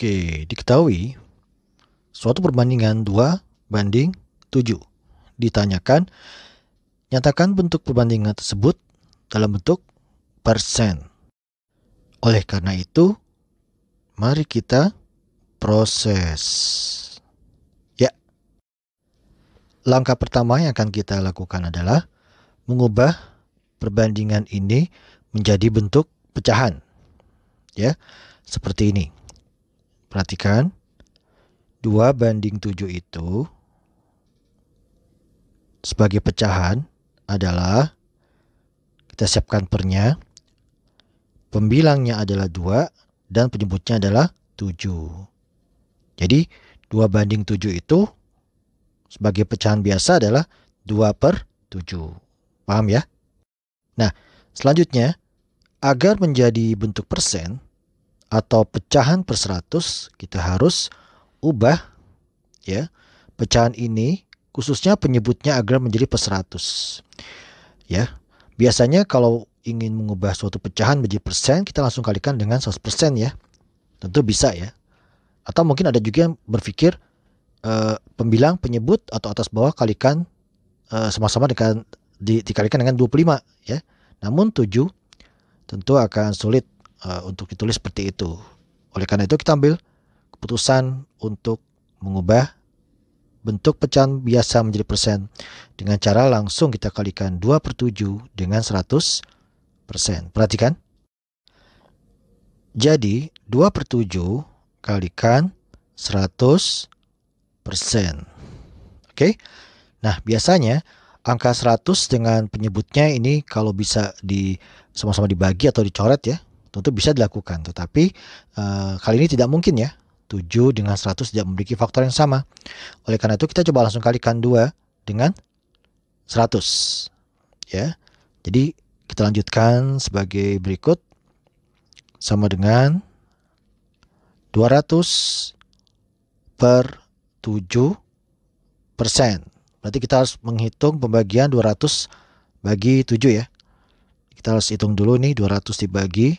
Oke, diketahui suatu perbandingan 2 banding 7. Ditanyakan, nyatakan bentuk perbandingan tersebut dalam bentuk persen. Oleh karena itu, mari kita proses. Ya. Langkah pertama yang akan kita lakukan adalah mengubah perbandingan ini menjadi bentuk pecahan. Ya, seperti ini. Perhatikan. 2 banding 7 itu sebagai pecahan adalah kita siapkan pernya. Pembilangnya adalah 2 dan penyebutnya adalah 7. Jadi 2 banding 7 itu sebagai pecahan biasa adalah 2 per 7. Paham ya? Nah, selanjutnya agar menjadi bentuk persen, atau pecahan per 100 kita harus ubah ya pecahan ini khususnya penyebutnya agar menjadi per 100 ya biasanya kalau ingin mengubah suatu pecahan menjadi persen kita langsung kalikan dengan 100% ya tentu bisa ya atau mungkin ada juga yang berpikir e, pembilang penyebut atau atas bawah kalikan e, sama-sama dengan di, dikalikan dengan 25 ya namun 7 tentu akan sulit uh, untuk ditulis seperti itu. Oleh karena itu kita ambil keputusan untuk mengubah bentuk pecahan biasa menjadi persen dengan cara langsung kita kalikan 2 per 7 dengan 100 persen. Perhatikan. Jadi 2 per 7 kalikan 100 persen. Oke. Nah biasanya angka 100 dengan penyebutnya ini kalau bisa di sama-sama dibagi atau dicoret ya tentu bisa dilakukan, tetapi uh, kali ini tidak mungkin ya. 7 dengan 100 tidak memiliki faktor yang sama. Oleh karena itu kita coba langsung kalikan 2 dengan 100. Ya. Jadi kita lanjutkan sebagai berikut sama dengan 200 per 7 persen. Berarti kita harus menghitung pembagian 200 bagi 7 ya. Kita harus hitung dulu nih 200 dibagi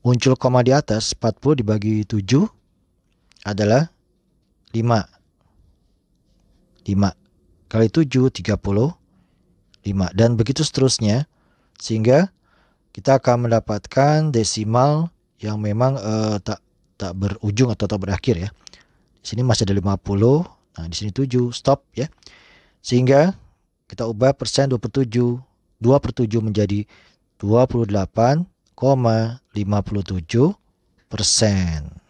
muncul koma di atas 40 dibagi 7 adalah 5 5 kali 7 30 5 dan begitu seterusnya sehingga kita akan mendapatkan desimal yang memang uh, tak tak berujung atau tak berakhir ya. Di sini masih ada 50, nah di sini 7, stop ya. Sehingga kita ubah persen 27, 2 per 7 menjadi 28 persen.